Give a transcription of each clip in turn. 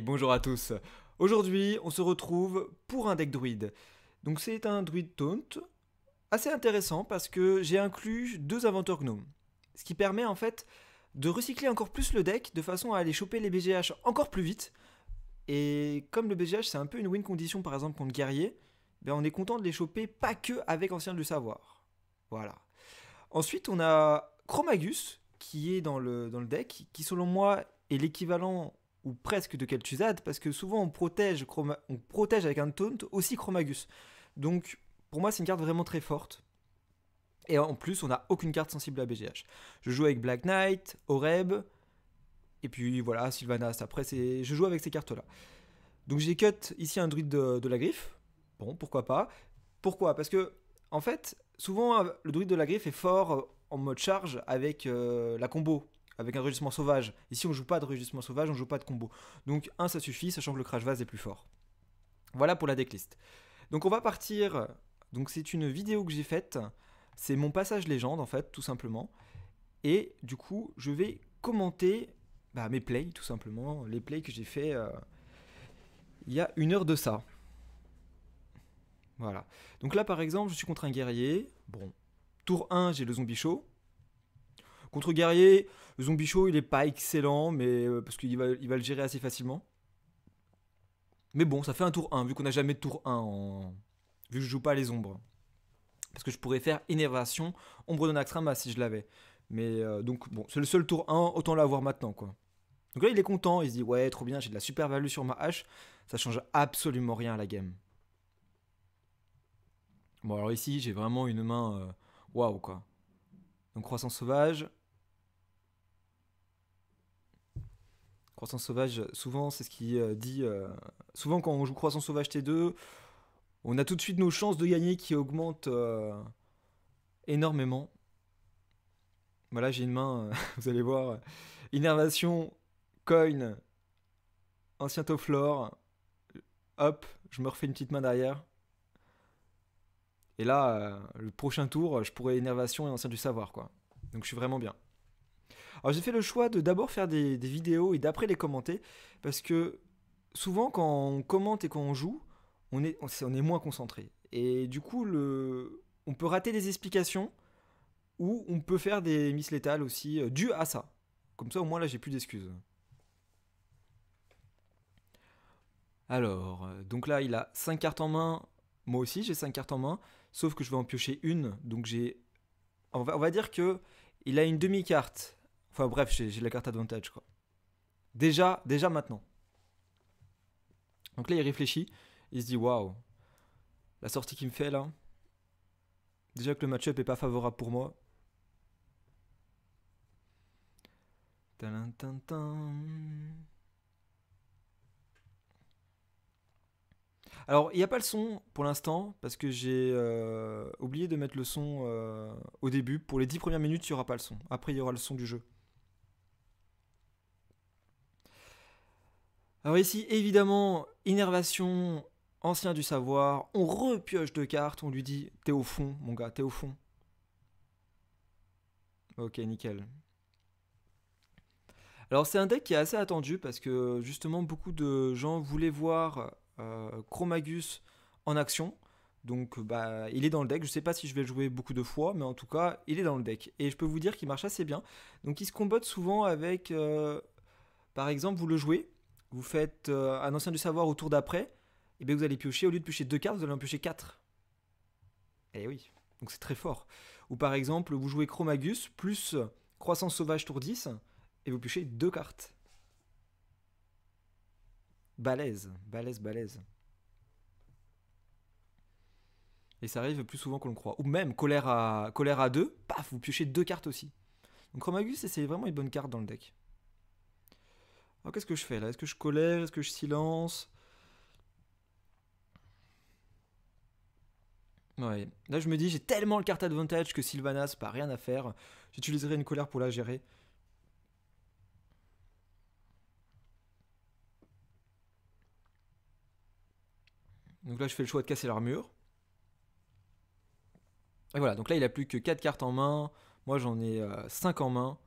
bonjour à tous. Aujourd'hui, on se retrouve pour un deck druide. Donc c'est un druide taunt, assez intéressant parce que j'ai inclus deux inventeurs gnomes, ce qui permet en fait de recycler encore plus le deck de façon à aller choper les BGH encore plus vite. Et comme le BGH c'est un peu une win condition par exemple contre guerrier, ben on est content de les choper pas que avec ancien du savoir. Voilà. Ensuite, on a Chromagus qui est dans le, dans le deck, qui selon moi est l'équivalent ou presque de Kel'Thuzad, parce que souvent on protège, avec un taunt aussi Chromagus. Donc pour moi c'est une carte vraiment très forte. Et en plus on n'a aucune carte sensible à BGH. Je joue avec Black Knight, Oreb, et puis voilà, Sylvanas. Après je joue avec ces cartes-là. Donc j'ai cut ici un druide de, la griffe. Bon, pourquoi pas. Pourquoi Parce que en fait, souvent le druide de la griffe est fort en mode charge avec euh, la combo avec un rugissement sauvage. Ici, on joue pas de rugissement sauvage, on joue pas de combo. Donc un ça suffit, sachant que le crash vase est plus fort. Voilà pour la decklist. Donc on va partir. Donc c'est une vidéo que j'ai faite. C'est mon passage légende, en fait, tout simplement. Et du coup, je vais commenter bah, mes plays, tout simplement. Les plays que j'ai fait euh, il y a une heure de ça. Voilà. Donc là, par exemple, je suis contre un guerrier. Bon. Tour 1, j'ai le zombie chaud. Contre Guerrier, Zombie Show, il est pas excellent, mais euh, parce qu'il va, va le gérer assez facilement. Mais bon, ça fait un tour 1, vu qu'on n'a jamais de tour 1, en... vu que je joue pas les ombres. Parce que je pourrais faire Énervation, Ombre de Naxxramas ah, si je l'avais. Mais euh, donc, bon, c'est le seul tour 1, autant l'avoir maintenant, quoi. Donc là, il est content, il se dit, ouais, trop bien, j'ai de la super value sur ma hache. Ça change absolument rien à la game. Bon, alors ici, j'ai vraiment une main... Euh, waouh, quoi. Donc croissance sauvage, Croissant sauvage, souvent, c'est ce qui euh, dit. Euh, souvent, quand on joue Croissant sauvage T2, on a tout de suite nos chances de gagner qui augmentent euh, énormément. Voilà, j'ai une main, vous allez voir. Innervation, coin, ancien top floor. Hop, je me refais une petite main derrière. Et là, le prochain tour, je pourrais Innervation et ancien du savoir, quoi. Donc je suis vraiment bien. Alors j'ai fait le choix de d'abord faire des, vidéos et d'après les commenter, parce que souvent quand on commente et quand on joue, on est, on, est, moins concentré. Et du coup, le, on peut rater des explications ou on peut faire des miss létales aussi, euh, dû à ça. Comme ça, au moins là, j'ai plus d'excuses. Alors, euh, donc là, il a 5 cartes en main. Moi aussi, j'ai 5 cartes en main. Sauf que je vais en piocher une. Donc j'ai. On va, on va dire que il a une demi-carte Enfin bref, j'ai la carte advantage, quoi. Déjà, déjà maintenant. Donc là, il réfléchit. Il se dit, waouh, la sortie qu'il me fait là. Déjà que le match-up est pas favorable pour moi. Alors, il n'y a pas le son pour l'instant, parce que j'ai euh, oublié de mettre le son euh, au début. Pour les 10 premières minutes, il n'y aura pas le son. Après, il y aura le son du jeu. Alors ici, évidemment, innervation, ancien du savoir, on repioche deux cartes, on lui dit t'es au fond, mon gars, t'es au fond. Ok, nickel. Alors c'est un deck qui est assez attendu parce que justement beaucoup de gens voulaient voir euh, Chromagus en action. Donc bah, il est dans le deck, je sais pas si je vais le jouer beaucoup de fois, mais en tout cas il est dans le deck. Et je peux vous dire qu'il marche assez bien. Donc il se combote souvent avec, euh, par exemple vous le jouez, vous faites euh, un ancien du savoir au tour d'après, et bien vous allez piocher, au lieu de piocher deux cartes, vous allez en piocher quatre. Eh oui, donc c'est très fort. Ou par exemple, vous jouez Chromagus plus Croissance Sauvage tour 10, et vous piochez deux cartes. Balèze, balèze, balèze. Et ça arrive plus souvent qu'on le croit. Ou même colère à, colère à deux, paf, vous piochez deux cartes aussi. Donc Chromagus, c'est vraiment une bonne carte dans le deck. Oh, qu'est-ce que je fais là Est-ce que je colère Est-ce que je silence Ouais. Là, je me dis, j'ai tellement le carte advantage que Sylvanas, pas rien à faire. J'utiliserai une colère pour la gérer. Donc là, je fais le choix de casser l'armure. Et voilà, donc là, il a plus que 4 cartes en main. Moi, j'en ai 5 euh, en main.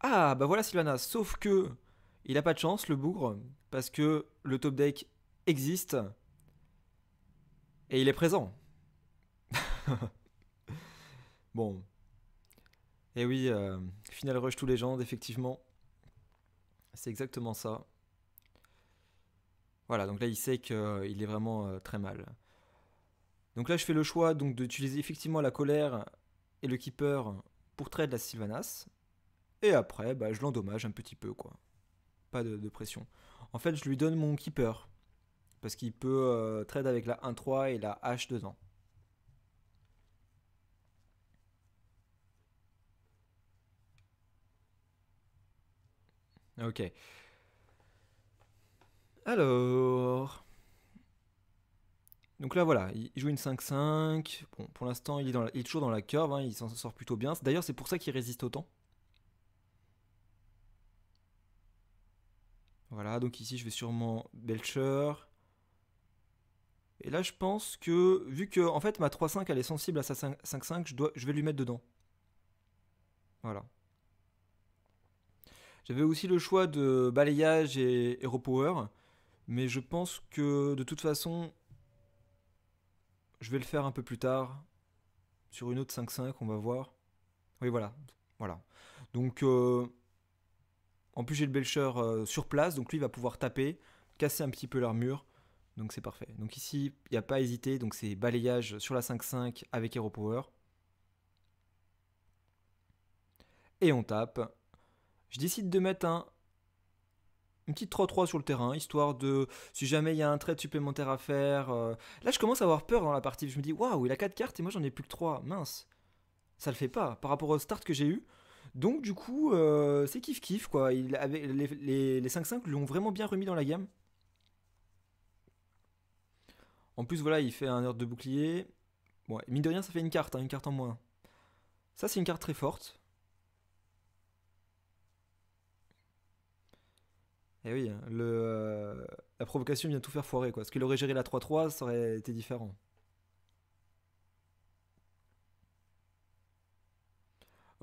Ah, bah voilà Sylvanas, sauf que il a pas de chance, le bougre, parce que le top deck existe et il est présent. bon. Et eh oui, euh, Final Rush tous les gens, effectivement. C'est exactement ça. Voilà, donc là il sait qu'il euh, est vraiment euh, très mal. Donc là je fais le choix donc d'utiliser effectivement la colère et le keeper pour trade la Sylvanas. Et après, bah, je l'endommage un petit peu quoi de, pression. En fait, je lui donne mon keeper. Parce qu'il peut euh, trade avec la 1-3 et la H dedans. Ok. Alors. Donc là voilà, il joue une 5-5. Bon, pour l'instant, il, il, est toujours dans la curve, hein, il s'en sort plutôt bien. D'ailleurs, c'est pour ça qu'il résiste autant. Voilà, donc ici je vais sûrement Belcher. Et là je pense que, vu que en fait ma 3-5 elle est sensible à sa 5-5, je, je vais lui mettre dedans. Voilà. J'avais aussi le choix de balayage et, Hero Power. mais je pense que de toute façon, je vais le faire un peu plus tard, sur une autre 5-5, on va voir. Oui, voilà. voilà. Donc, euh, en plus, j'ai le belcher euh, sur place, donc lui, il va pouvoir taper, casser un petit peu l'armure. Donc c'est parfait. Donc ici, il n'y a pas à hésiter. Donc c'est balayage sur la 5-5 avec Hero Power. Et on tape. Je décide de mettre un, une petite 3-3 sur le terrain, histoire de, si jamais il y a un trait supplémentaire à faire. Euh. Là, je commence à avoir peur dans la partie. Je me dis, waouh, il a 4 cartes et moi j'en ai plus que 3. Mince. Ça le fait pas. Par rapport au start que j'ai eu, donc du coup, euh, c'est kiff kiff quoi. Il les, 5-5 l'ont vraiment bien remis dans la gamme. En plus, voilà, il fait un ordre de bouclier. Bon, mine de rien, ça fait une carte, hein, une carte en moins. Ça, c'est une carte très forte. Et eh oui, euh, la provocation vient tout faire foirer, quoi. Ce qu'il aurait géré la 3-3, ça aurait été différent.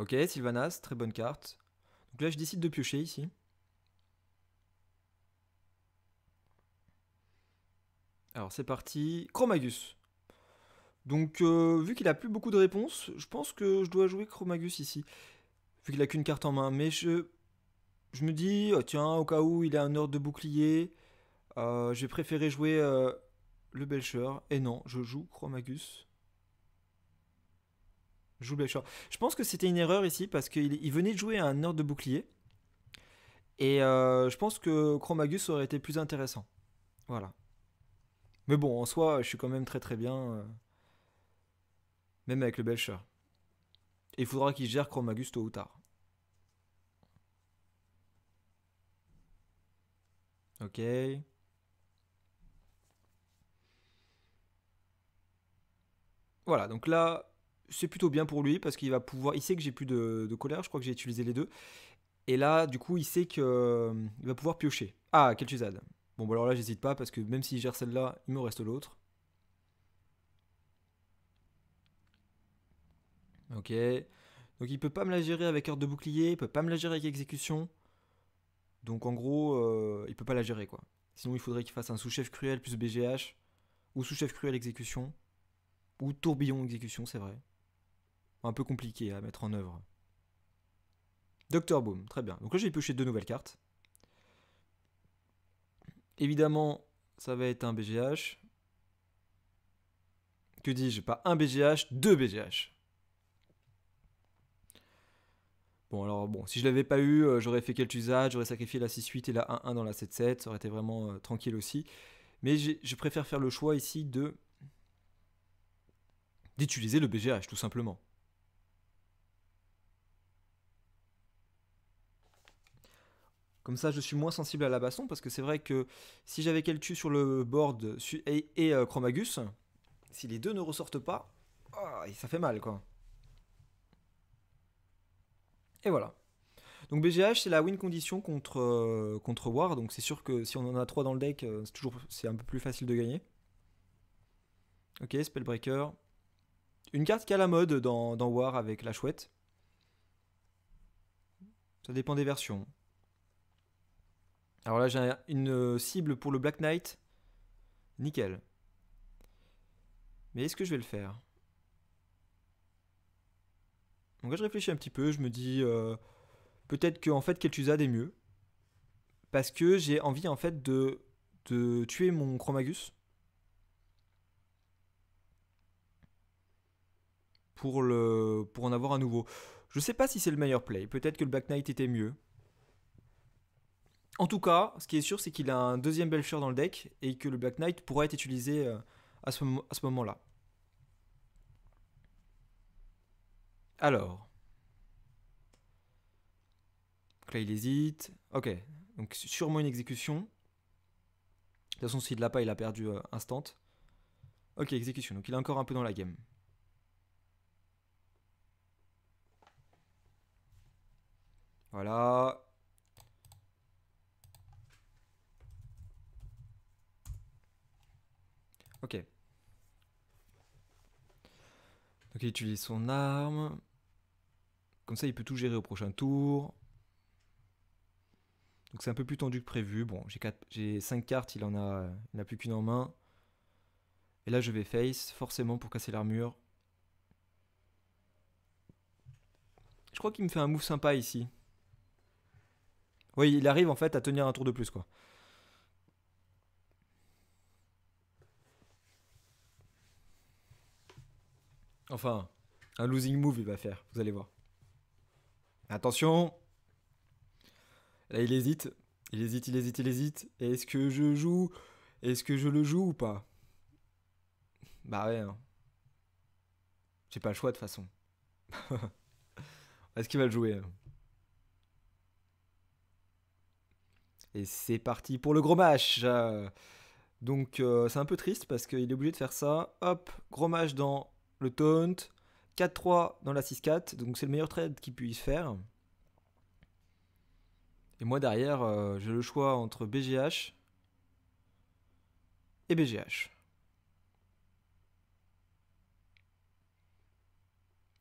Ok, Sylvanas, très bonne carte. Donc là, je décide de piocher ici. Alors c'est parti, Chromagus. Donc euh, vu qu'il a plus beaucoup de réponses, je pense que je dois jouer Chromagus ici. Vu qu'il n'a qu'une carte en main, mais je, je me dis, oh, tiens, au cas où il a un ordre de bouclier, euh, j'ai préféré jouer euh, le Belcher. Et non, je joue Chromagus joue Je pense que c'était une erreur ici parce qu'il venait de jouer à un ordre de bouclier. Et euh, je pense que Chromagus aurait été plus intéressant. Voilà. Mais bon, en soi, je suis quand même très très bien. Euh, même avec le Belcher. il faudra qu'il gère Chromagus tôt ou tard. Ok. Voilà, donc là, c'est plutôt bien pour lui parce qu'il va pouvoir. Il sait que j'ai plus de, colère, je crois que j'ai utilisé les deux. Et là, du coup, il sait qu'il euh, va pouvoir piocher. Ah, Kel'Thuzad. Bon, bah, alors là, j'hésite pas parce que même s'il gère celle-là, il me reste l'autre. Ok. Donc il peut pas me la gérer avec heure de bouclier, il peut pas me la gérer avec exécution. Donc en gros, euh, il peut pas la gérer quoi. Sinon, il faudrait qu'il fasse un sous-chef cruel plus BGH, ou sous-chef cruel exécution, ou tourbillon exécution, c'est vrai un peu compliqué à mettre en œuvre. Docteur Boom, très bien. Donc là, j'ai pioché deux nouvelles cartes. Évidemment, ça va être un BGH. Que dis-je Pas un BGH, deux BGH. Bon, alors bon, si je l'avais pas eu, euh, j'aurais fait quelques usages, j'aurais sacrifié la 6-8 et la 1-1 dans la 7-7, ça aurait été vraiment euh, tranquille aussi. Mais je préfère faire le choix ici de d'utiliser le BGH tout simplement. Comme ça, je suis moins sensible à la basson parce que c'est vrai que si j'avais Keltu sur le board et, euh, Chromagus, si les deux ne ressortent pas, ah, ça fait mal, quoi. Et voilà. Donc BGH, c'est la win condition contre, euh, contre War, donc c'est sûr que si on en a trois dans le deck, euh, c'est toujours un peu plus facile de gagner. Ok, Spellbreaker. Une carte qui a la mode dans War avec la chouette. Ça dépend des versions. Alors là, j'ai une euh, cible pour le Black Knight. Nickel. Mais est-ce que je vais le faire Donc là, je réfléchis un petit peu. Je me dis euh, peut-être que en fait, Kel'Thuzad est mieux. Parce que j'ai envie en fait de, tuer mon Chromagus. Pour, le, pour en avoir un nouveau. Je sais pas si c'est le meilleur play. Peut-être que le Black Knight était mieux. En tout cas, ce qui est sûr, c'est qu'il a un deuxième Belcher dans le deck et que le Black Knight pourra être utilisé euh, à ce, moment-là. Alors. Donc là, il hésite. Ok, donc sûrement une exécution. De toute façon, s'il l'a pas, il a perdu euh, instant. Ok, exécution. Donc il est encore un peu dans la game. Voilà. Ok. Donc il utilise son arme. Comme ça, il peut tout gérer au prochain tour. Donc c'est un peu plus tendu que prévu. Bon, j'ai 5 cartes, il en a, n'a plus qu'une en main. Et là, je vais face, forcément, pour casser l'armure. Je crois qu'il me fait un move sympa ici. Oui, il arrive en fait à tenir un tour de plus, quoi. Enfin, un losing move, il va faire. Vous allez voir. Attention. Là, il hésite. Il hésite, il hésite, il hésite. Est-ce que je joue Est-ce que je le joue ou pas Bah ouais. Hein. J'ai pas le choix de toute façon. Est-ce qu'il va le jouer Et c'est parti pour le gros match. Euh, donc euh, c'est un peu triste parce qu'il est obligé de faire ça. Hop, gros match dans le taunt, 4-3 dans la 6-4, donc c'est le meilleur trade qu'il puisse faire. Et moi derrière, euh, j'ai le choix entre BGH et BGH.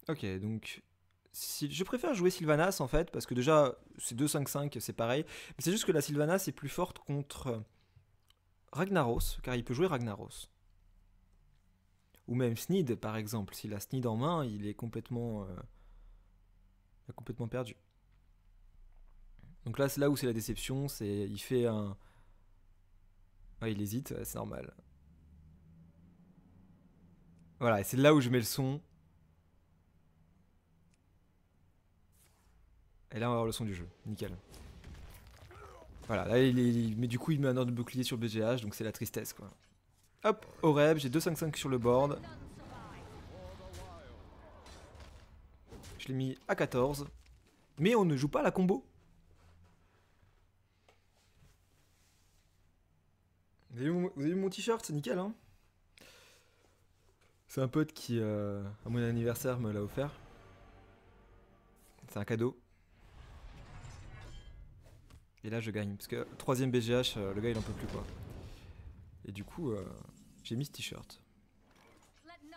Ok, donc je préfère jouer Sylvanas en fait, parce que déjà, c'est 2-5-5, c'est pareil. Mais c'est juste que la Sylvanas est plus forte contre Ragnaros, car il peut jouer Ragnaros. Ou même Snid, par exemple. S'il a Sneed en main, il est complètement, euh, complètement perdu. Donc là, c'est là où c'est la déception. C'est il fait un. Ah, il hésite, c'est normal. Voilà, et c'est là où je mets le son. Et là, on va avoir le son du jeu. Nickel. Voilà, là, il, mais du coup, il met un ordre de bouclier sur BGH, donc c'est la tristesse, quoi. Hop, au rêve, j'ai 2-5-5 sur le board. Je l'ai mis à 14. Mais on ne joue pas la combo. Vous avez vu, mon t-shirt, c'est nickel hein. C'est un pote qui, euh, à mon anniversaire, me l'a offert. C'est un cadeau. Et là je gagne, parce que troisième BGH, euh, le gars il en peut plus quoi. Et du coup, euh, j'ai mis ce t-shirt.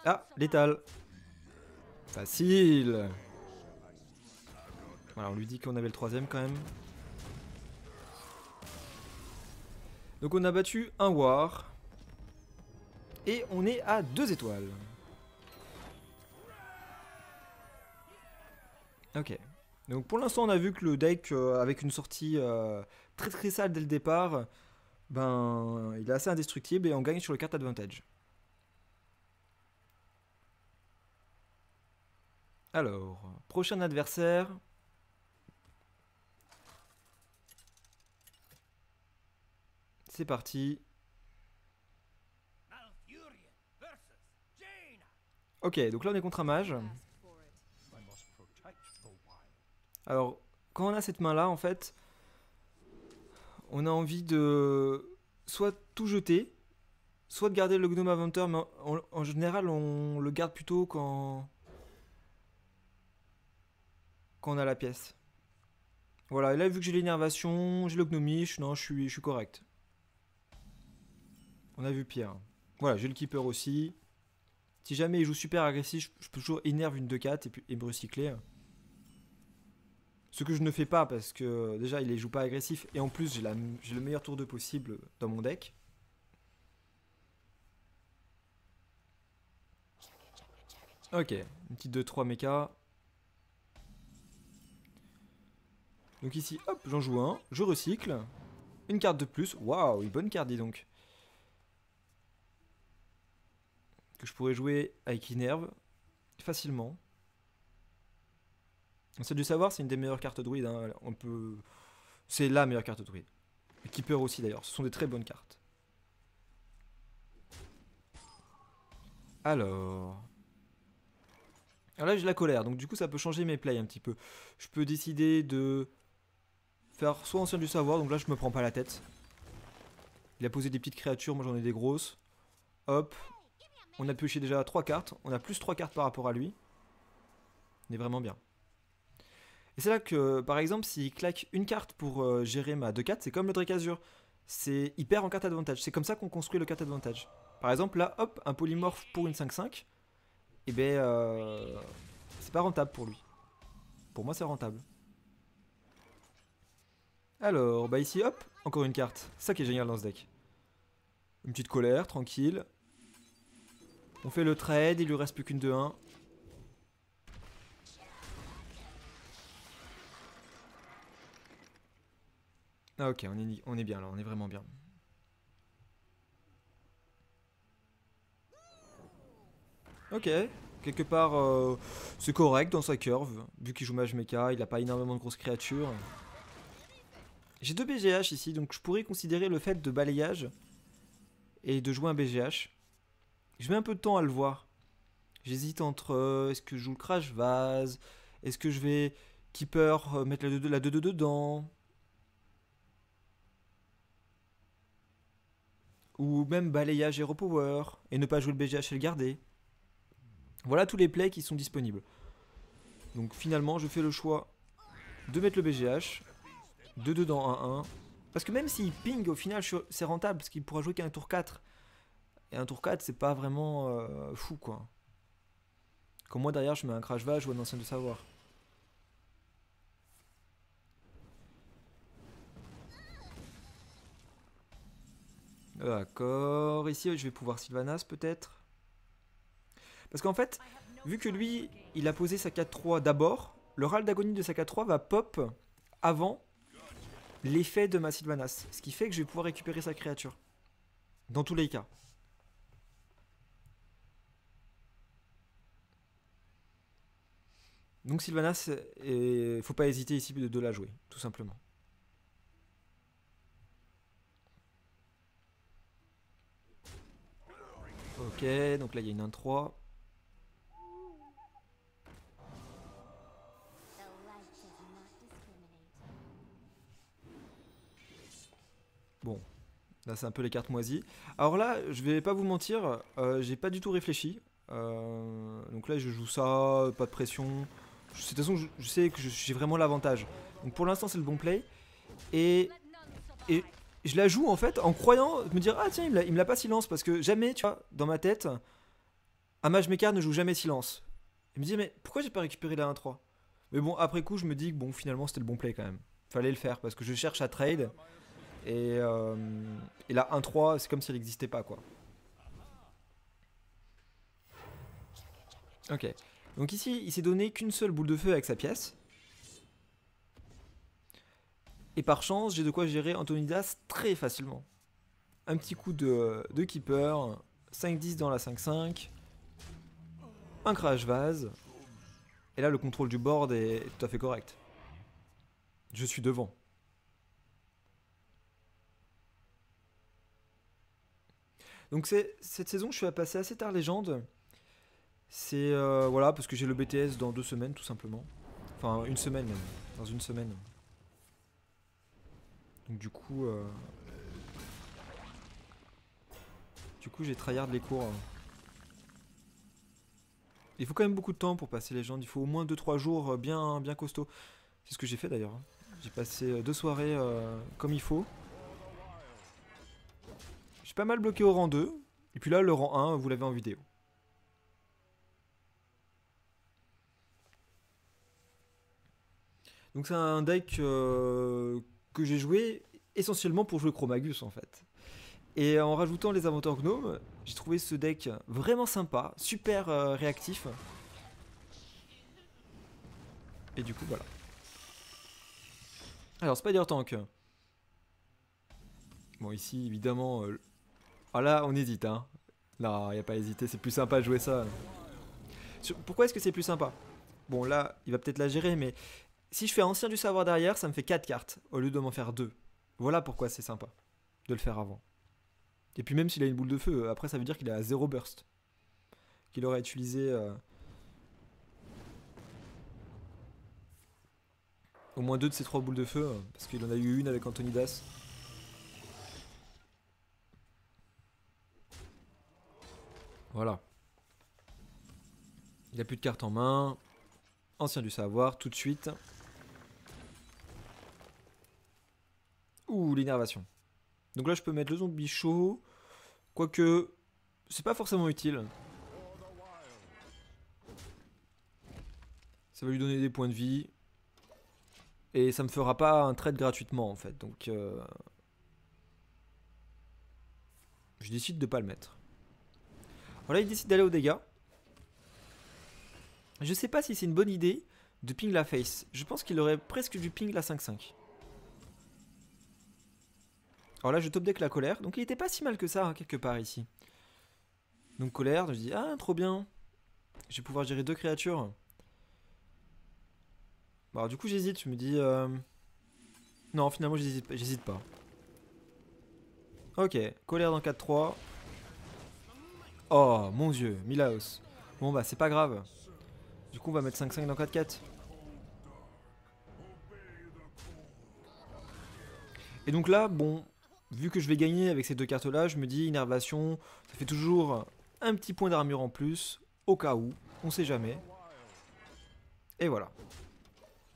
Ah, ah, létal Facile Voilà, on lui dit qu'on avait le troisième quand même. Donc on a battu un War. Et on est à deux étoiles. Ok. Donc pour l'instant on a vu que le deck euh, avec une sortie euh, très très sale dès le départ ben, il est assez indestructible et on gagne sur le carte advantage. Alors, prochain adversaire. C'est parti. Ok, donc là on est contre un mage. Alors, quand on a cette main là, en fait, on a envie de soit tout jeter, soit de garder le gnome mais en, général, on le garde plutôt quand... quand on a la pièce. Voilà, et là, vu que j'ai l'énervation, j'ai le gnomiche, non, je suis, je suis correct. On a vu Pierre. Voilà, j'ai le keeper aussi. Si jamais il joue super agressif, je peux toujours énerver une 2-4 et, puis, et me recycler. Ce que je ne fais pas parce que déjà il les joue pas agressif et en plus j'ai le meilleur tour de possible dans mon deck. Ok, une petite 2-3 méca. Donc ici, hop, j'en joue un, je recycle. Une carte de plus, waouh, une bonne carte dis donc. Que je pourrais jouer avec Inerve facilement. C'est du savoir, c'est une des meilleures cartes druides. Hein. On peut... C'est la meilleure carte druide. Et Keeper aussi d'ailleurs, ce sont des très bonnes cartes. Alors... Alors ah, là j'ai la colère, donc du coup ça peut changer mes plays un petit peu. Je peux décider de faire soit ancien du savoir, donc là je me prends pas la tête. Il a posé des petites créatures, moi j'en ai des grosses. Hop, on a pioché déjà 3 cartes, on a plus 3 cartes par rapport à lui. On est vraiment bien. Et c'est là que, par exemple, s'il claque une carte pour euh, gérer ma 2-4, c'est comme le Azure. C'est hyper en carte avantage. C'est comme ça qu'on construit le carte avantage. Par exemple, là, hop, un polymorphe pour une 5-5. Et eh ben, euh, c'est pas rentable pour lui. Pour moi, c'est rentable. Alors, bah ici, hop, encore une carte. Ça qui est génial dans ce deck. Une petite colère, tranquille. On fait le trade, il lui reste plus qu'une 2-1. Ah ok, on est, on est bien là, on est vraiment bien. Ok, quelque part, euh, c'est correct dans sa curve. Vu qu'il joue Mage Mecha, il n'a pas énormément de grosses créatures. J'ai deux BGH ici, donc je pourrais considérer le fait de balayage et de jouer un BGH. Je mets un peu de temps à le voir. J'hésite entre euh, est-ce que je joue le Crash Vase, est-ce que je vais Keeper euh, mettre la 2-2 dedans, ou même balayage et repower, et ne pas jouer le BGH et le garder. Voilà tous les plays qui sont disponibles. Donc finalement, je fais le choix de mettre le BGH, de dedans 1-1, parce que même s'il ping, au final, c'est rentable, parce qu'il pourra jouer qu'un tour 4. Et un tour 4, c'est pas vraiment euh, fou, quoi. Comme moi, derrière, je mets un crash va, ou un ancien de savoir. D'accord, euh, Ici, je vais pouvoir Sylvanas, peut-être. Parce qu'en fait, vu que lui, il a posé sa 4-3 d'abord, le râle d'agonie de sa 4-3 va pop avant l'effet de ma Sylvanas. Ce qui fait que je vais pouvoir récupérer sa créature. Dans tous les cas. Donc Sylvanas, il euh, faut pas hésiter ici de la jouer, tout simplement. Ok, donc là il y a une 1-3. Bon, là c'est un peu les cartes moisies. Alors là, je vais pas vous mentir, euh, j'ai pas du tout réfléchi. Euh, donc là je joue ça, pas de pression. De toute façon, je, sais que j'ai vraiment l'avantage. Donc pour l'instant c'est le bon play. Et, et je la joue en fait en croyant me dire ah tiens, il me l'a pas silence parce que jamais, tu vois, dans ma tête, un mage mecha ne joue jamais silence. Il me dit mais pourquoi j'ai pas récupéré la 1-3 Mais bon, après coup, je me dis que bon, finalement, c'était le bon play quand même. Fallait le faire parce que je cherche à trade et, euh, et la 1-3, c'est comme si elle n'existait pas quoi. Ok. Donc ici, il s'est donné qu'une seule boule de feu avec sa pièce. Et par chance, j'ai de quoi gérer Antonidas très facilement. Un petit coup de, keeper, 5-10 dans la 5-5, un crash vase, et là le contrôle du board est tout à fait correct. Je suis devant. Donc cette saison, je suis à passer assez tard légende. C'est euh, voilà parce que j'ai le BTS dans deux semaines tout simplement. Enfin une semaine même, dans une semaine. Donc du coup... Euh, du coup j'ai tryhard les cours. Hein. Il faut quand même beaucoup de temps pour passer les gens. Il faut au moins 2-3 jours euh, bien, bien costaud. C'est ce que j'ai fait d'ailleurs. Hein. J'ai passé euh, deux soirées comme il faut. J'ai pas mal bloqué au rang 2. Et puis là, le rang 1, vous l'avez en vidéo. Donc c'est un deck que j'ai joué essentiellement pour jouer Chromagus en fait. Et en rajoutant les inventeurs gnomes j'ai trouvé ce deck vraiment sympa, super euh, réactif. Et du coup, voilà. Alors, Spider Tank. Bon, ici, évidemment... Euh, ah là, on hésite, hein. Non, il a pas hésité, c'est plus sympa de jouer ça. Pourquoi est-ce que c'est plus sympa Bon, là, il va peut-être la gérer, mais si je fais ancien du savoir derrière, ça me fait 4 cartes, au lieu de m'en faire 2. Voilà pourquoi c'est sympa de le faire avant. Et puis même s'il a une boule de feu, euh, après ça veut dire qu'il a 0 burst. Qu'il aurait utilisé... Euh, au moins deux de ses trois boules de feu, euh, parce qu'il en a eu une avec Anthony Das. Voilà. Il n'a plus de cartes en main. Ancien du savoir, tout de suite. l'innervation. Donc là, je peux mettre le zombie chaud. Quoique, c'est pas forcément utile. Ça va lui donner des points de vie. Et ça me fera pas un trade gratuitement en fait. Donc euh, je décide de pas le mettre. Voilà, il décide d'aller au dégâts. Je sais pas si c'est une bonne idée de ping la face. Je pense qu'il aurait presque du ping la 5-5. Alors là, je top deck la colère. Donc il était pas si mal que ça, hein, quelque part ici. Donc colère, je dis ah trop bien. Je vais pouvoir gérer deux créatures. Bon, alors du coup j'hésite, je me dis euh, Non finalement j'hésite pas. Ok, colère dans 4-3. Oh mon dieu, Milaos. Bon bah c'est pas grave. Du coup on va mettre 5-5 dans 4-4. Et donc là, bon, vu que je vais gagner avec ces deux cartes là, je me dis innervation, ça fait toujours un petit point d'armure en plus, au cas où, on sait jamais. Et voilà.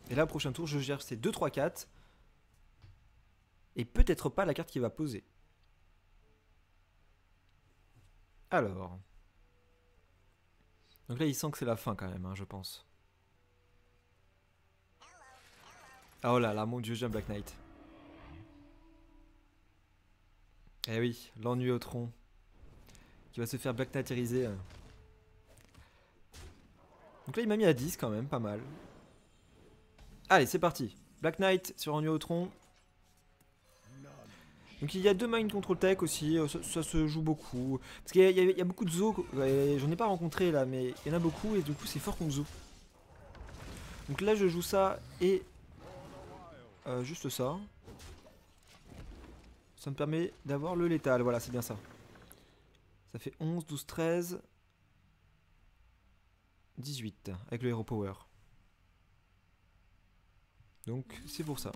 Et là, prochain tour, je gère ces 2-3 4 Et peut-être pas la carte qui va poser. Alors. Donc là, il sent que c'est la fin quand même, hein, je pense. Ah, oh là là, mon dieu, j'aime Black Knight. Eh oui, l'ennui au tronc. Qui va se faire Black Donc là, il m'a mis à 10 quand même, pas mal. Allez, c'est parti. Black Knight sur Ennui au tronc. Donc il y a deux Mind Control Tech aussi, euh, ça, se joue beaucoup. Parce qu'il y, a beaucoup de zoos, j'en ai pas rencontré là, mais il y en a beaucoup et du coup c'est fort contre zoo. Donc là je joue ça et... Euh, juste ça. Ça me permet d'avoir le létal. Voilà, c'est bien ça. Ça fait 11, 12, 13... 18 avec le Hero Power. Donc c'est pour ça.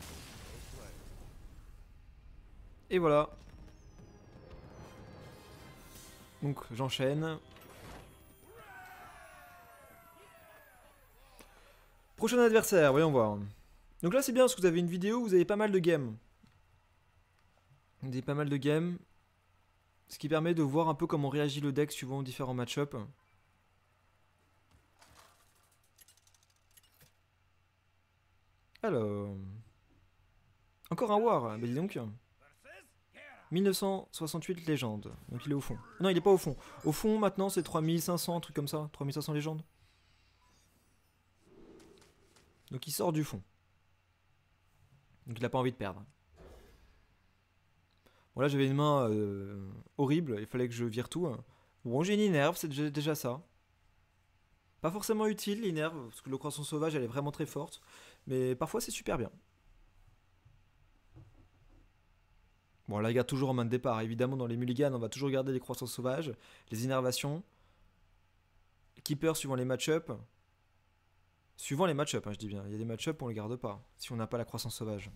Et voilà. Donc j'enchaîne. Prochain adversaire, voyons voir. Donc là c'est bien parce que vous avez une vidéo où vous avez pas mal de games des pas mal de games, ce qui permet de voir un peu comment réagit le deck suivant différents match up Alors... Encore un War, bah dis donc. 1968 légende, donc il est au fond. Non, il est pas au fond. Au fond, maintenant, c'est 3500, un truc comme ça, 3500 légendes. Donc il sort du fond. Donc il n'a pas envie de perdre là j'avais une main euh, horrible, il fallait que je vire tout. Hein. Bon, j'ai une inerve, c'est déjà, ça. Pas forcément utile l'inerve, parce que le croissant sauvage elle est vraiment très forte, mais parfois c'est super bien. Bon, là, il garde toujours en main de départ. Évidemment, dans les mulligans, on va toujours garder les croissants sauvages, les innervations, keeper suivant les match-up. Suivant les match ups hein, je dis bien. Il y a des match où on ne le garde pas, si on n'a pas la croissance sauvage.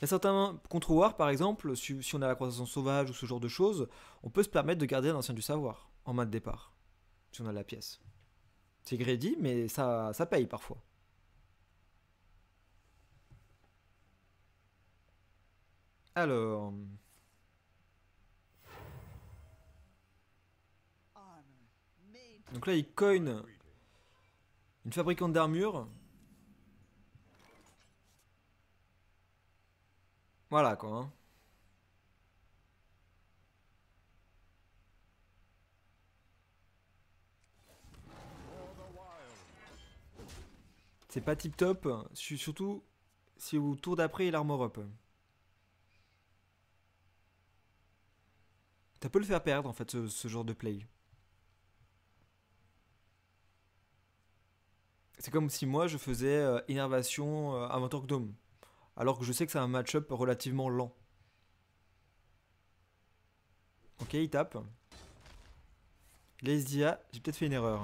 Il y a certains contre-war par exemple, si, on a la croissance sauvage ou ce genre de choses, on peut se permettre de garder un ancien du savoir en main de départ, si on a la pièce. C'est greedy, mais ça, ça paye parfois. Alors... Donc là, il coin une fabricante d'armure Voilà quoi. Hein. C'est pas tip top, surtout si au tour d'après il armor up. Ça peut le faire perdre en fait ce, genre de play. C'est comme si moi je faisais euh, innervation avant euh, avant Dome alors que je sais que c'est un match-up relativement lent. Ok, il tape. Les dia j'ai peut-être fait une erreur.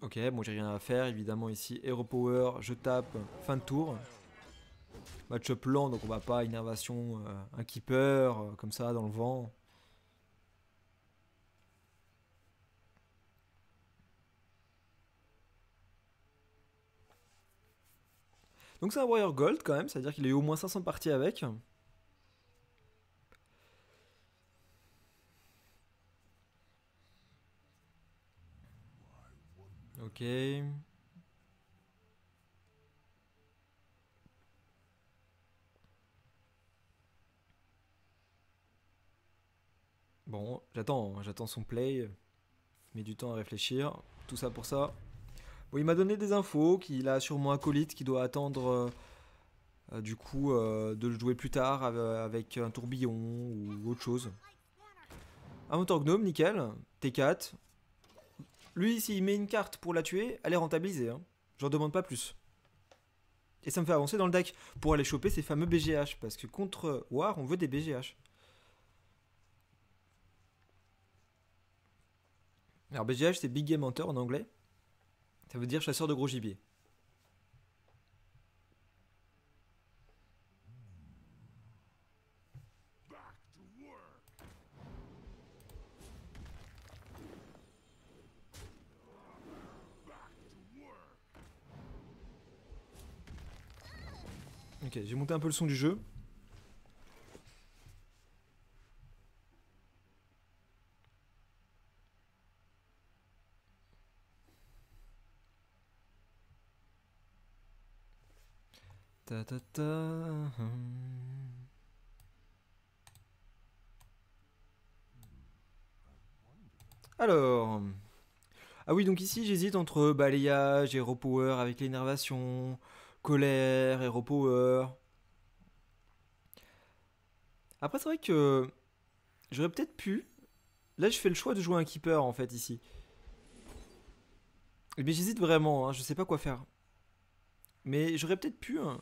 Ok, bon j'ai rien à faire, évidemment ici, Aero Power, je tape, fin de tour. Match-up lent, donc on va pas innervation, euh, un keeper, euh, comme ça, dans le vent. Donc c'est un Warrior Gold quand même, c'est-à-dire qu'il a eu au moins 500 parties avec. Ok. Bon, j'attends, hein. j'attends son play. Je mets du temps à réfléchir. Tout ça pour ça. Bon, il m'a donné des infos, qu'il a sûrement un colite qui doit attendre euh, euh, du coup euh, de le jouer plus tard avec un tourbillon ou autre chose. Un moteur gnome, nickel. T4. Lui, s'il met une carte pour la tuer, elle est rentabilisée. Je hein. J'en demande pas plus. Et ça me fait avancer dans le deck pour aller choper ces fameux BGH. Parce que contre War, on veut des BGH. Alors BGH, c'est Big Game Hunter en anglais. Ça veut dire chasseur de gros gibier. Ok, j'ai monté un peu le son du jeu. Hum. Alors. Ah oui, donc ici j'hésite entre balayage et power avec l'énervation, colère et repower. Après, c'est vrai que j'aurais peut-être pu. Là, je fais le choix de jouer un keeper en fait ici. Mais j'hésite vraiment, hein, je sais pas quoi faire. Mais j'aurais peut-être pu hein,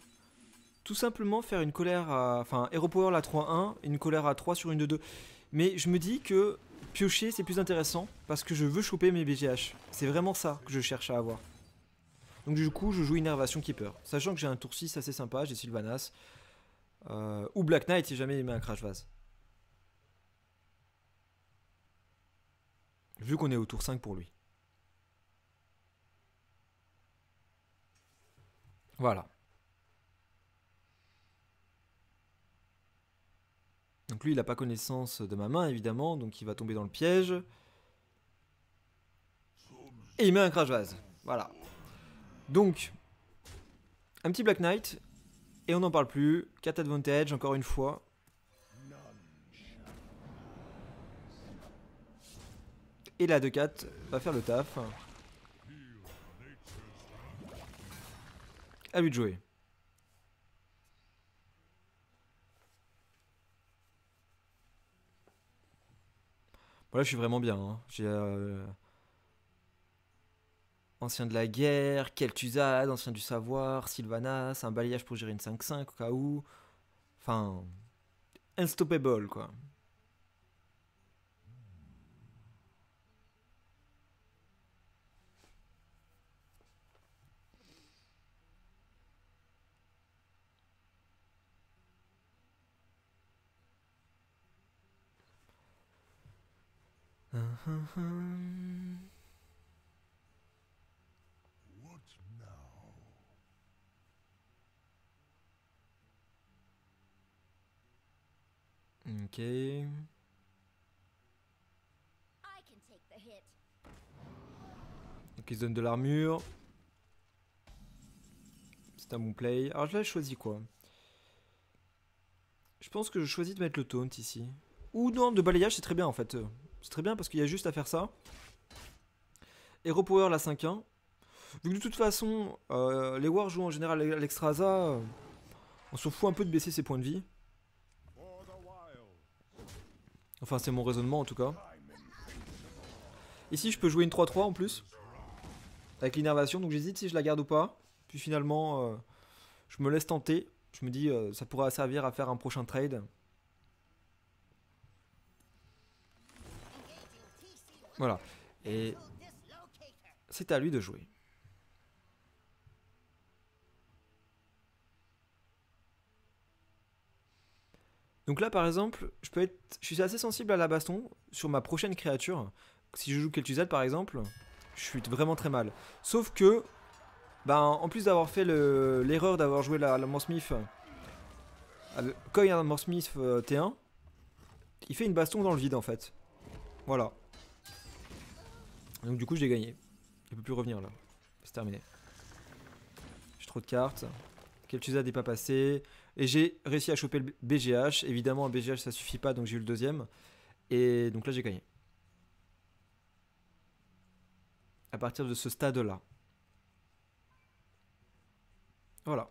tout simplement faire une colère à. Enfin, Hero Power la 3-1, une colère à 3 sur une de 2. Mais je me dis que piocher c'est plus intéressant parce que je veux choper mes BGH. C'est vraiment ça que je cherche à avoir. Donc du coup, je joue Innervation Keeper. Sachant que j'ai un tour 6 assez sympa, j'ai Sylvanas. Euh, ou Black Knight si jamais il met un Crash Vase. Vu qu'on est au tour 5 pour lui. Voilà. Donc lui, il n'a pas connaissance de ma main, évidemment, donc il va tomber dans le piège. Et il met un crash vase. Voilà. Donc, un petit Black Knight, et on n'en parle plus. 4 advantage, encore une fois. Et la 2-4 va faire le taf. A lui de jouer. Là je suis vraiment bien. Hein. J'ai. Euh, ancien de la guerre, Kel'Thuzad, Ancien du savoir, Sylvanas, un balayage pour gérer une 5-5 au cas où. Enfin. Unstoppable, quoi. What mmh. Donc il se donne de l'armure. C'est un bon play. Alors je je choisi quoi Je pense que je choisis de mettre le taunt ici. Ou non, de balayage, c'est très bien en fait. C'est très bien parce qu'il y a juste à faire ça. Hero Power la 5-1. Vu que de toute façon, euh, les War jouent en général l'extraza, on s'en fout un peu de baisser ses points de vie. Enfin, c'est mon raisonnement en tout cas. Ici, je peux jouer une 3-3 en plus. Avec l'innervation, donc j'hésite si je la garde ou pas. Puis finalement, euh, je me laisse tenter. Je me dis, euh, ça pourrait servir à faire un prochain trade. Voilà. Et c'est à lui de jouer. Donc là, par exemple, je peux être, je suis assez sensible à la baston sur ma prochaine créature. Si je joue Kel'Thuzad, par exemple, je suis vraiment très mal. Sauf que, ben, en plus d'avoir fait l'erreur d'avoir joué la, la a euh, euh, un Morsmith T1, il fait une baston dans le vide, en fait. Voilà. Donc du coup j'ai gagné. Je peux plus revenir là. C'est terminé. J'ai trop de cartes. Kel'Thuzad n'est pas passé. Et j'ai réussi à choper le BGH. Évidemment un BGH ça suffit pas donc j'ai eu le deuxième. Et donc là j'ai gagné. À partir de ce stade là. Voilà.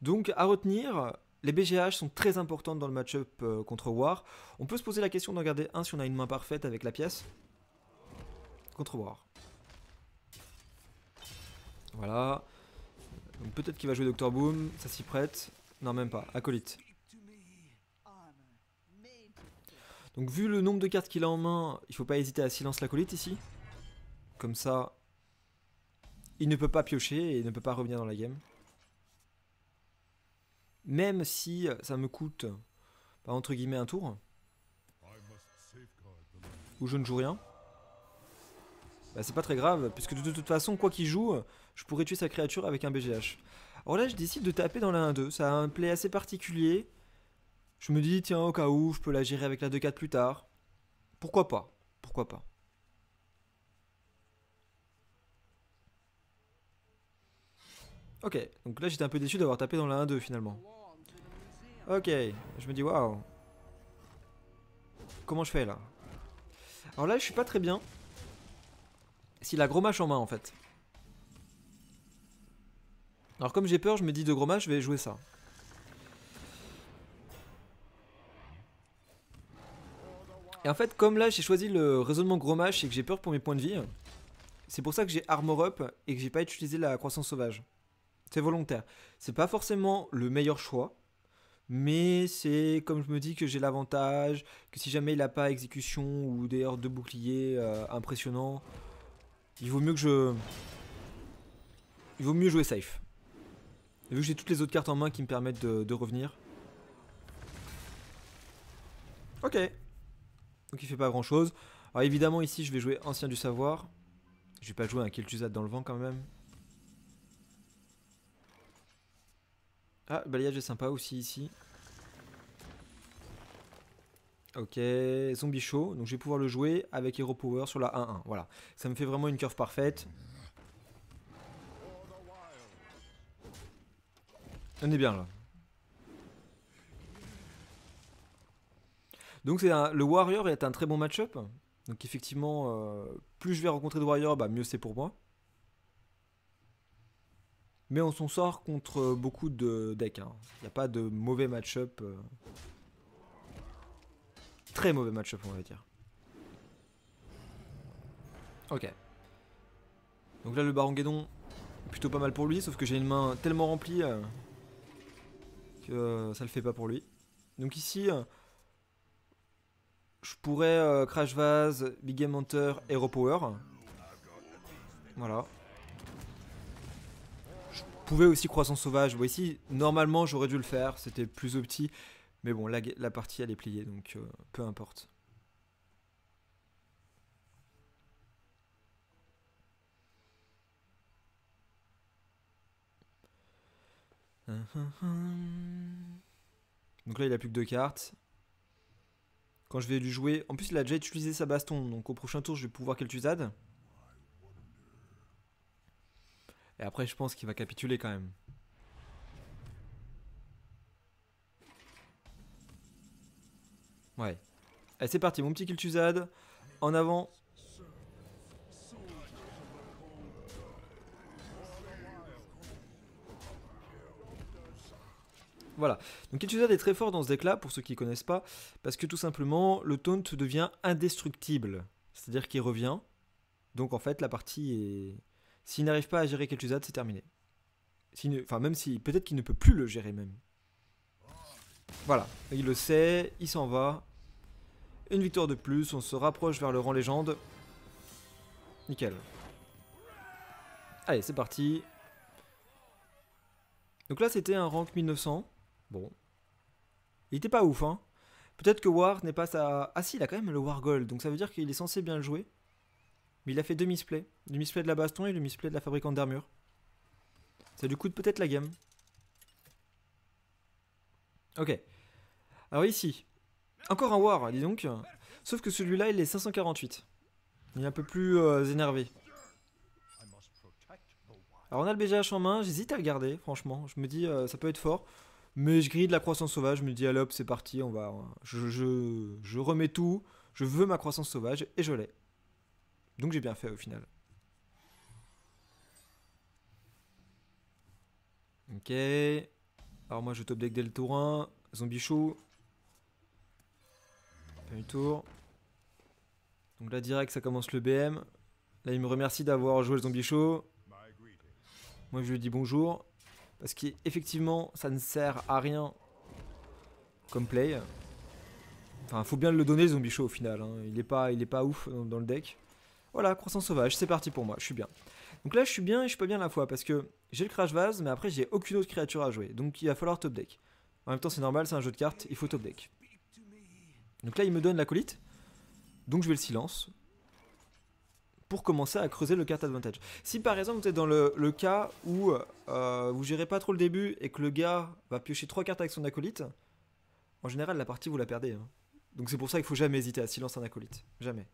Donc à retenir, les BGH sont très importantes dans le match-up euh, contre War. On peut se poser la question d'en garder un si on a une main parfaite avec la pièce. Contrevoir. Voilà. Donc peut-être qu'il va jouer Dr. Boom, ça s'y prête. Non, même pas, acolyte. Donc vu le nombre de cartes qu'il a en main, il faut pas hésiter à silence l'acolyte ici. Comme ça, il ne peut pas piocher et ne peut pas revenir dans la game. Même si ça me coûte, bah, entre guillemets, un tour. Ou je ne joue rien. Bah c'est pas très grave, puisque de toute façon, quoi qu'il joue, je pourrais tuer sa créature avec un BGH. Alors là, je décide de taper dans la 1-2, ça a un play assez particulier. Je me dis, tiens, au cas où, je peux la gérer avec la 2-4 plus tard. Pourquoi pas Pourquoi pas Ok, donc là j'étais un peu déçu d'avoir tapé dans la 1-2 finalement. Ok, je me dis waouh. Comment je fais là Alors là je suis pas très bien. S'il a Gromache en main en fait. Alors comme j'ai peur, je me dis de Gromache, je vais jouer ça. Et en fait, comme là j'ai choisi le raisonnement Gromache et que j'ai peur pour mes points de vie, c'est pour ça que j'ai armor up et que j'ai pas utilisé la croissance sauvage. C'est volontaire. C'est pas forcément le meilleur choix, mais c'est comme je me dis que j'ai l'avantage, que si jamais il a pas exécution ou d'ailleurs deux boucliers euh, impressionnants, il vaut mieux que je... Il vaut mieux jouer safe. vu que j'ai toutes les autres cartes en main qui me permettent de, revenir. Ok. Donc il fait pas grand chose. Alors évidemment ici je vais jouer Ancien du Savoir. Je vais pas jouer un Kel'Thuzad dans le vent quand même. Ah, balayage est sympa aussi ici. Ok, zombie show. Donc je vais pouvoir le jouer avec Hero Power sur la 1-1. Voilà, ça me fait vraiment une curve parfaite. On est bien là. Donc c'est le Warrior est un très bon match-up. Donc effectivement, euh, plus je vais rencontrer de Warrior, bah, mieux c'est pour moi. Mais on s'en sort contre beaucoup de decks. Hein. Il n'y a pas de mauvais match-up. Euh. Très mauvais match-up, on va dire. Ok. Donc là, le Baron Guédon, plutôt pas mal pour lui, sauf que j'ai une main tellement remplie euh, que euh, ça le fait pas pour lui. Donc ici, euh, je pourrais Crash Vase, Big Game Hunter, Hero Power. Voilà. Je pouvais aussi Croissance Sauvage. Bon, ici, normalement, j'aurais dû le faire, c'était plus opti. Mais bon, la, partie, elle est pliée, donc euh, peu importe. Donc là, il a plus que deux cartes. Quand je vais lui jouer... En plus, il a déjà utilisé sa baston, donc au prochain tour, je vais pouvoir qu'elle tuzade. Et après, je pense qu'il va capituler quand même. Ouais. Allez, c'est parti, mon petit Kiltuzad. En avant. Voilà. Donc Kiltuzad est très fort dans ce deck-là, pour ceux qui ne connaissent pas, parce que tout simplement, le taunt devient indestructible. C'est-à-dire qu'il revient. Donc en fait, la partie est... S'il n'arrive pas à gérer Kel'Thuzad, c'est terminé. Enfin, même si... Peut-être qu'il ne peut plus le gérer, même. Voilà. Il le sait, il s'en va. Une victoire de plus, on se rapproche vers le rang légende. Nickel. Allez, c'est parti. Donc là, c'était un rank 1900. Bon. Il était pas ouf, hein. Peut-être que War n'est pas sa... Ah si, il a quand même le War Gold, donc ça veut dire qu'il est censé bien le jouer. Mais il a fait deux misplays. Le misplay de la baston et le misplay de la fabricante d'armure. Ça lui coûte peut-être la game. Ok. Alors ici, encore un War, dis donc. Sauf que celui-là, il est 548. Il est un peu plus euh, énervé. Alors on a le BGH en main, j'hésite à le garder, franchement. Je me dis, euh, ça peut être fort. Mais je grille de la croissance sauvage, je me dis, hop, c'est parti, on va... Je, remets tout, je veux ma croissance sauvage, et je l'ai. Donc j'ai bien fait au final. Ok. Alors moi je top deck dès le tour 1, zombie chaud tour Donc là, direct, ça commence le BM. Là, il me remercie d'avoir joué le zombie show. Moi, je lui dis bonjour. Parce qu'effectivement, ça ne sert à rien comme play. Enfin, faut bien le donner, le zombie show, au final. Hein. Il, est pas, il est pas ouf dans, le deck. Voilà, croissant sauvage, c'est parti pour moi, je suis bien. Donc là, je suis bien et je suis pas bien à la fois, parce que j'ai le crash vase, mais après, j'ai aucune autre créature à jouer. Donc, il va falloir top deck. En même temps, c'est normal, c'est un jeu de cartes, il faut top deck. Donc là, il me donne l'acolyte. Donc je vais le silence. Pour commencer à creuser le carte advantage. Si par exemple vous êtes dans le, cas où euh, vous gérez pas trop le début et que le gars va piocher 3 cartes avec son acolyte, en général la partie vous la perdez. Hein. Donc c'est pour ça qu'il faut jamais hésiter à silence un acolyte. Jamais.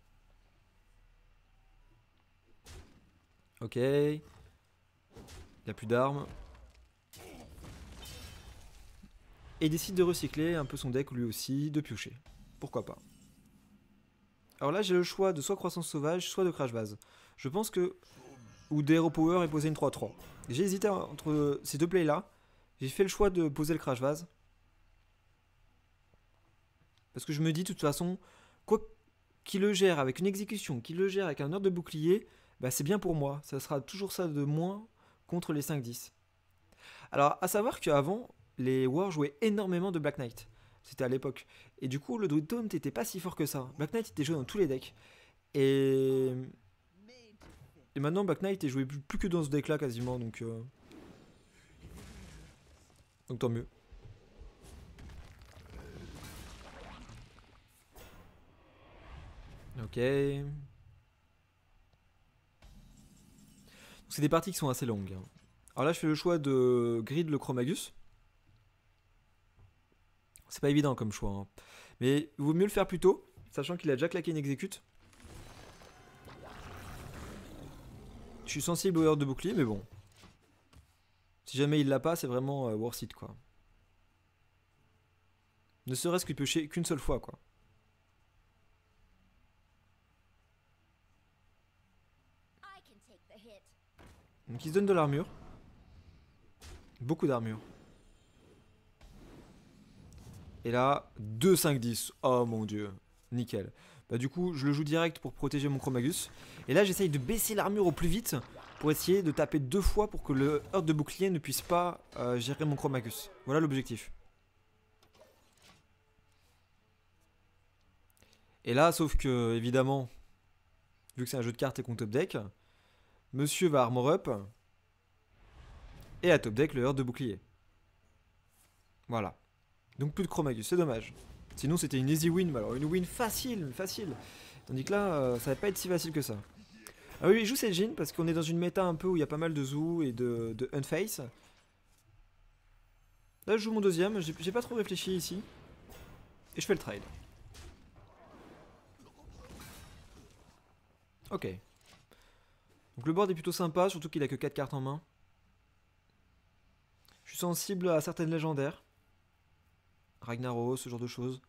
Ok. Il n'y a plus d'armes. Et décide de recycler un peu son deck lui aussi, de piocher pourquoi pas. Alors là, j'ai le choix de soit croissance sauvage, soit de crash base. Je pense que... Ou d'Hero Power et poser une 3-3. J'ai hésité entre ces deux plays là. J'ai fait le choix de poser le crash base. Parce que je me dis, de toute façon, quoi qu'il le gère avec une exécution, qu'il le gère avec un ordre de bouclier, bah c'est bien pour moi. Ça sera toujours ça de moins contre les 5-10. Alors, à savoir qu'avant, les Wars jouaient énormément de Black Knight. C'était à l'époque. Et du coup, le Druid Taunt n'était pas si fort que ça. Black Knight était joué dans tous les decks. Et. Et maintenant, Black Knight est joué plus que dans ce deck-là quasiment, donc. Euh, donc tant mieux. Ok. c'est des parties qui sont assez longues. Hein. Alors là, je fais le choix de grid le Chromagus. C'est pas évident comme choix. Hein. Mais il vaut mieux le faire plus tôt, sachant qu'il a déjà claqué une exécute. Je suis sensible aux heures de bouclier, mais bon. Si jamais il l'a pas, c'est vraiment euh, quoi. Ne serait-ce qu'il peut chier qu'une seule fois, quoi. Donc il se donne de l'armure. Beaucoup d'armure. Et là, 2, 5, 10. Oh mon dieu. Nickel. Bah du coup, je le joue direct pour protéger mon Chromagus. Et là, j'essaye de baisser l'armure au plus vite pour essayer de taper deux fois pour que le heurt de bouclier ne puisse pas euh, gérer mon Chromagus. Voilà l'objectif. Et là, sauf que, évidemment, vu que c'est un jeu de cartes et qu'on top deck, monsieur va armor up et à top deck le heurt de bouclier. Voilà. Donc plus de Chromagus, c'est dommage. Sinon c'était une easy win, mais alors une win facile, facile. Tandis que là, euh, ça va pas être si facile que ça. Ah oui, il joue Sejin parce qu'on est dans une méta un peu où il y a pas mal de Zoo et de, de Unface. Là je joue mon deuxième, j'ai pas trop réfléchi ici. Et je fais le trade. Ok. Donc le board est plutôt sympa, surtout qu'il a que 4 cartes en main. Je suis sensible à certaines légendaires. Ragnaros, ce genre de choses.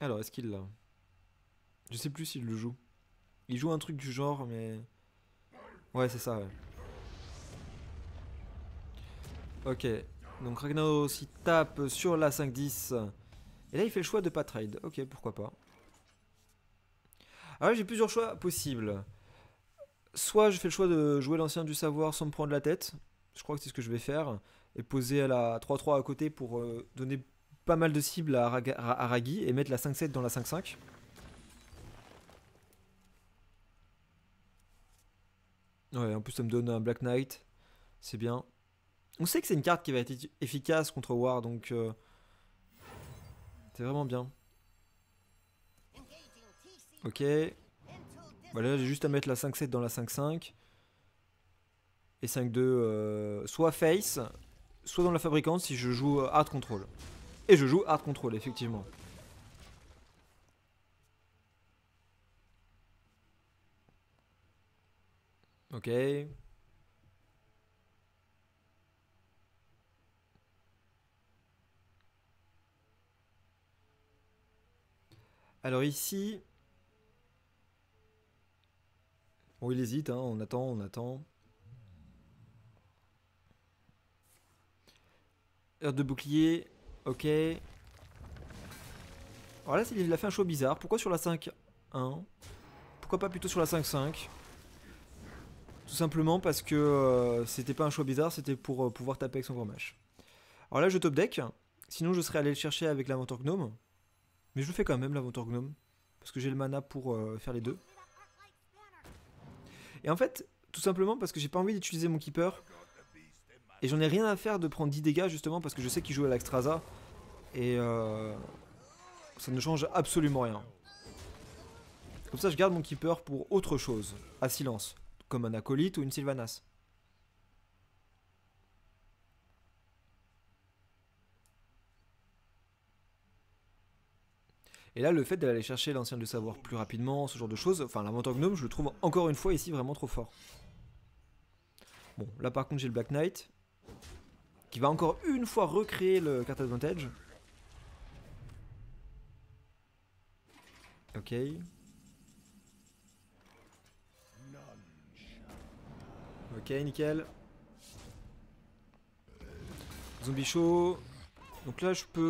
Alors, est-ce qu'il l'a Je sais plus s'il le joue. Il joue un truc du genre, mais... Ouais, c'est ça, ouais. Ok, donc Ragnaros, il tape sur la 5-10. Et là, il fait le choix de pas trade. Ok, pourquoi pas. Alors ah j'ai plusieurs choix possibles soit je fais le choix de jouer l'ancien du savoir sans me prendre la tête, je crois que c'est ce que je vais faire, et poser à la 3-3 à côté pour euh, donner pas mal de cibles à, et mettre la 5-7 dans la 5-5. Ouais, en plus ça me donne un Black Knight, c'est bien. On sait que c'est une carte qui va être efficace contre War, donc euh, c'est vraiment bien. Ok, voilà, j'ai juste à mettre la 5-7 dans la 5-5. Et 5-2, euh, soit face, soit dans la fabricante si je joue euh, hard control. Et je joue hard control, effectivement. Ok. Alors ici, Bon, il hésite, hein, on attend, on attend. Heure de bouclier, ok. Alors là, il a fait un choix bizarre. Pourquoi sur la 5-1 Pourquoi pas plutôt sur la 5-5 Tout simplement parce que euh, c'était pas un choix bizarre, c'était pour euh, pouvoir taper avec son grand match. Alors là, je top deck. Sinon, je serais allé le chercher avec l'inventeur gnome. Mais je le fais quand même, l'inventeur gnome. Parce que j'ai le mana pour euh, faire les deux. Et en fait, tout simplement parce que j'ai pas envie d'utiliser mon keeper. Et j'en ai rien à faire de prendre 10 dégâts justement parce que je sais qu'il joue à l'Axtraza. Et euh, ça ne change absolument rien. Comme ça je garde mon keeper pour autre chose, à silence. Comme un acolyte ou une Sylvanas. Et là, le fait d'aller chercher l'ancien de savoir plus rapidement, ce genre de choses, enfin, l'inventeur Gnome, je le trouve encore une fois ici vraiment trop fort. Bon, là par contre, j'ai le Black Knight, qui va encore une fois recréer le carte advantage. Ok. Ok, nickel. Zombie chaud. Donc là, je peux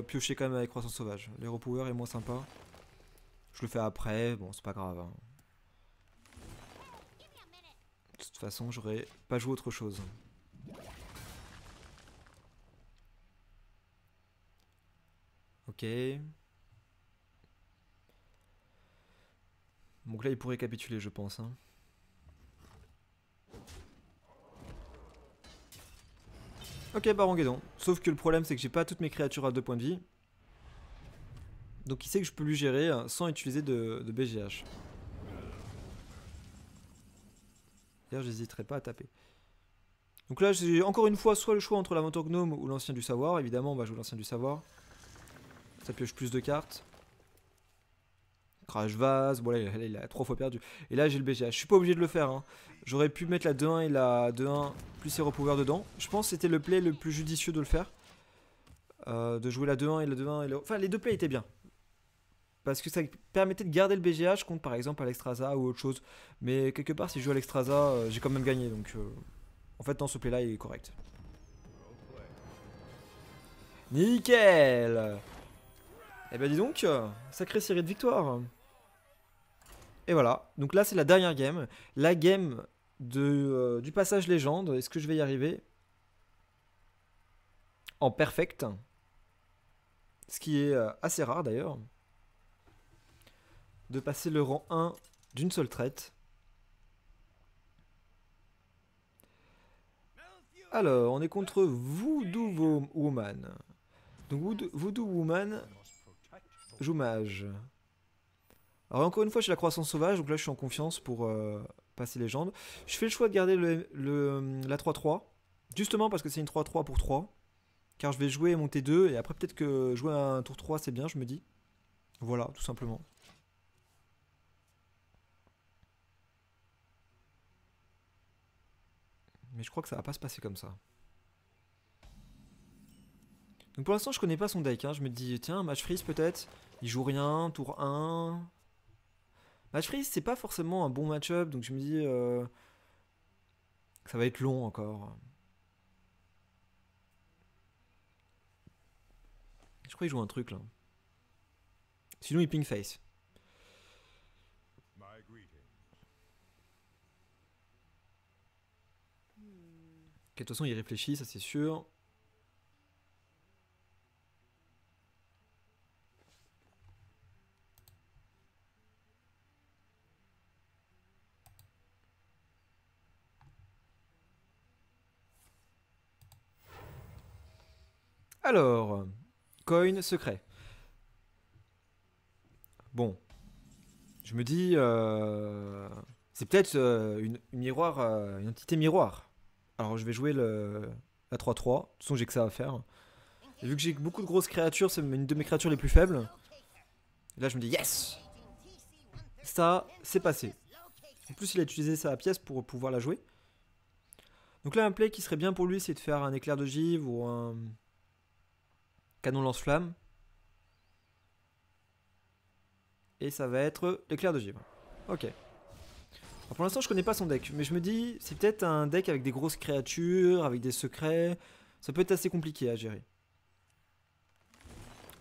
euh, piocher quand même avec croissance Sauvage. L'Hero Power est moins sympa. Je le fais après, bon, c'est pas grave. Hein. De toute façon, j'aurais pas joué autre chose. Ok. Donc là, il pourrait capituler, je pense. Hein. Ok, Baron Guédon. Sauf que le problème, c'est que j'ai pas toutes mes créatures à 2 points de vie. Donc il sait que je peux lui gérer euh, sans utiliser de, BGH. D'ailleurs, j'hésiterai pas à taper. Donc là, j'ai encore une fois soit le choix entre l'Aventure gnome ou l'ancien du savoir. Évidemment, on va jouer l'ancien du savoir. Ça pioche plus de cartes. Crash Vase, voilà, il a trois fois perdu. Et là, j'ai le BGH. Je suis pas obligé de le faire. Hein. J'aurais pu mettre la 2-1 et la 2-1 plus ses Power dedans. Je pense que c'était le play le plus judicieux de le faire. Euh, de jouer la 2-1 et la 2-1 et Enfin, les deux plays étaient bien. Parce que ça permettait de garder le BGH contre par exemple à l'extraza ou autre chose. Mais quelque part, si je joue à l'extraza, euh, j'ai quand même gagné. Donc, euh, en fait, dans ce play-là, il est correct. Nickel Eh ben dis donc, sacrée série de victoires et voilà, donc là c'est la dernière game. La game de, euh, du passage légende, est-ce que je vais y arriver En perfect. Ce qui est euh, assez rare d'ailleurs. De passer le rang 1 d'une seule traite. Alors, on est contre Voodoo Woman. Donc Voodoo Woman, Mage. Alors encore une fois, je suis la croissance sauvage, donc là je suis en confiance pour euh, passer les jambes. Je fais le choix de garder la 3-3, justement parce que c'est une 3-3 pour 3. Car je vais jouer et monter 2, et après peut-être que jouer un tour 3 c'est bien, je me dis. Voilà, tout simplement. Mais je crois que ça va pas se passer comme ça. Donc pour l'instant je connais pas son deck, hein. je me dis tiens match freeze peut-être, il joue rien, tour 1, Match freeze, c'est pas forcément un bon match-up, donc je me dis euh, ça va être long encore. Je crois qu'il joue un truc là. Sinon, il ping face. de toute façon, il réfléchit, ça c'est sûr. Alors, coin secret. Bon, je me dis, euh, c'est peut-être euh, une, miroir, euh, entité miroir. Alors je vais jouer le, la 3-3. De toute façon, j'ai que ça à faire. vu que j'ai beaucoup de grosses créatures, c'est une de mes créatures les plus faibles. là, je me dis, yes Ça, c'est passé. En plus, il a utilisé sa pièce pour pouvoir la jouer. Donc là, un play qui serait bien pour lui, c'est de faire un éclair d'ogive ou un, canon lance-flamme. Et ça va être l'éclair de givre. Ok. pour l'instant, je connais pas son deck, mais je me dis, c'est peut-être un deck avec des grosses créatures, avec des secrets. Ça peut être assez compliqué à gérer.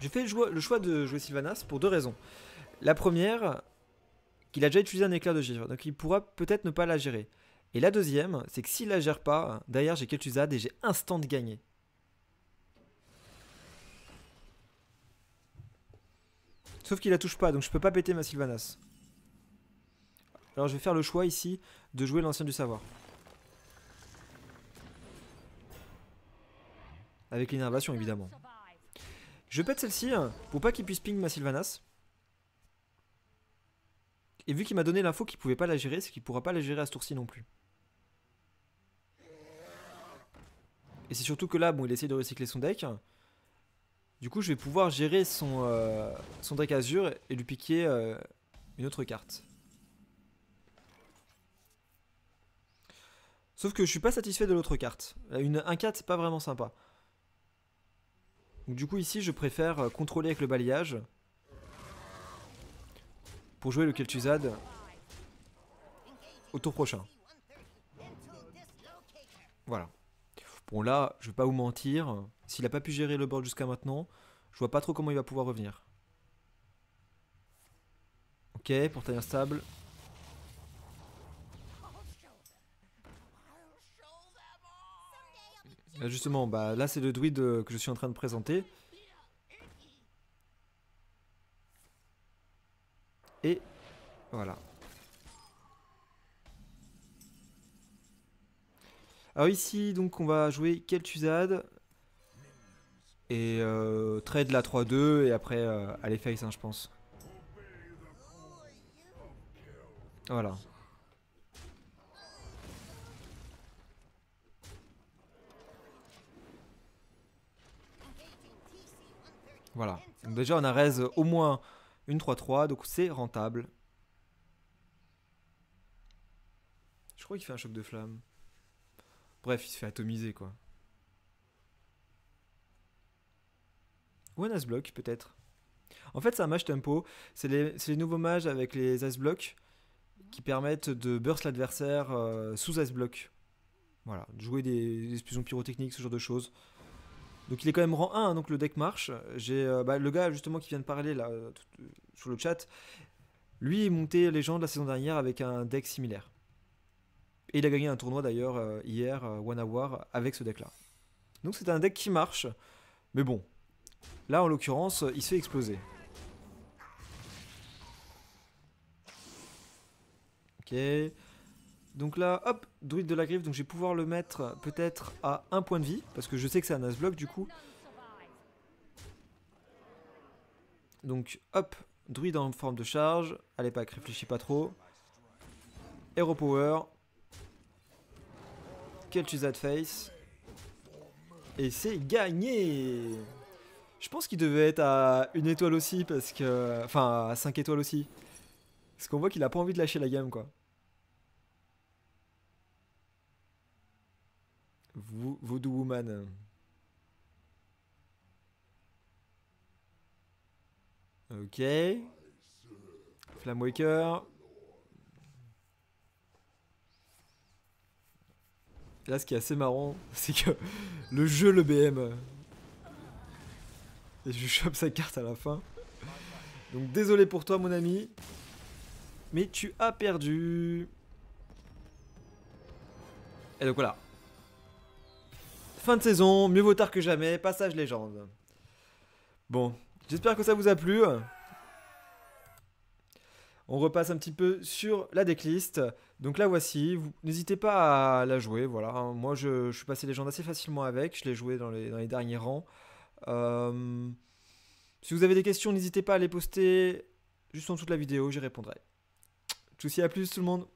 J'ai fait le choix de jouer Sylvanas pour deux raisons. La première, qu'il a déjà utilisé un éclair de givre, donc il pourra peut-être ne pas la gérer. Et la deuxième, c'est que s'il la gère pas, derrière j'ai Kel'Thuzad et j'ai instant de gagner. Sauf qu'il la touche pas, donc je peux pas péter ma Sylvanas. Alors je vais faire le choix ici de jouer l'ancien du savoir. Avec l'innervation évidemment. Je pète celle-ci hein, pour pas qu'il puisse ping ma Sylvanas. Et vu qu'il m'a donné l'info qu'il pouvait pas la gérer, c'est qu'il pourra pas la gérer à ce tour-ci non plus. Et c'est surtout que là, bon, il essaie de recycler son deck. Du coup, je vais pouvoir gérer son, euh, son deck Azur et lui piquer euh, une autre carte. Sauf que je suis pas satisfait de l'autre carte. Euh, une 1-4, c'est pas vraiment sympa. Donc, du coup, ici, je préfère contrôler avec le balayage. Pour jouer le Kel'Thuzad au tour prochain. Voilà. Bon, là, je vais pas vous mentir, s'il n'a pas pu gérer le board jusqu'à maintenant, je vois pas trop comment il va pouvoir revenir. Ok, pour taille instable. justement, bah là c'est le druide euh, que je suis en train de présenter. Et voilà. Alors ici, donc, on va jouer Kel'Thuzad. Et euh, trade la 3-2 et après euh, aller face, hein, je pense. Voilà. Voilà. Donc déjà, on a raise au moins une 3-3, donc c'est rentable. Je crois qu'il fait un choc de flamme. Bref, il se fait atomiser, quoi. Ou un Block peut-être. En fait, c'est un match tempo. C'est les, nouveaux mages avec les Blocks qui permettent de burst l'adversaire euh, sous sous Block. Voilà, de jouer des, explosions pyrotechniques, ce genre de choses. Donc il est quand même rang 1, hein, donc le deck marche. J'ai euh, bah, le gars justement qui vient de parler là euh, sur le chat. Lui est monté de la saison dernière avec un deck similaire. Et il a gagné un tournoi d'ailleurs euh, hier, euh, One Hour, avec ce deck-là. Donc c'est un deck qui marche, mais bon. Là en l'occurrence, il se fait exploser. Ok. Donc là, hop, druide de la griffe, donc je vais pouvoir le mettre peut-être à un point de vie, parce que je sais que c'est un as-block du coup. Donc hop, druide en forme de charge, allez pas, réfléchis pas trop. Hero power, that face. Et c'est gagné Je pense qu'il devait être à une étoile aussi, parce que... Enfin, à 5 étoiles aussi. Parce qu'on voit qu'il a pas envie de lâcher la gamme, quoi. Voodoo Woman. Ok. Flamewaker là, ce qui est assez marrant, c'est que le jeu, le BM. Euh, et je chope sa carte à la fin. Donc désolé pour toi, mon ami. Mais tu as perdu. Et donc voilà. Fin de saison, mieux vaut tard que jamais, passage légende. Bon, j'espère que ça vous a plu on repasse un petit peu sur la decklist. Donc la voici, n'hésitez pas à la jouer, voilà. Hein. Moi je, suis passé les gens assez facilement avec, je l'ai joué dans les, derniers rangs. Euh, si vous avez des questions, n'hésitez pas à les poster juste en dessous de la vidéo, j'y répondrai. dis à plus tout le monde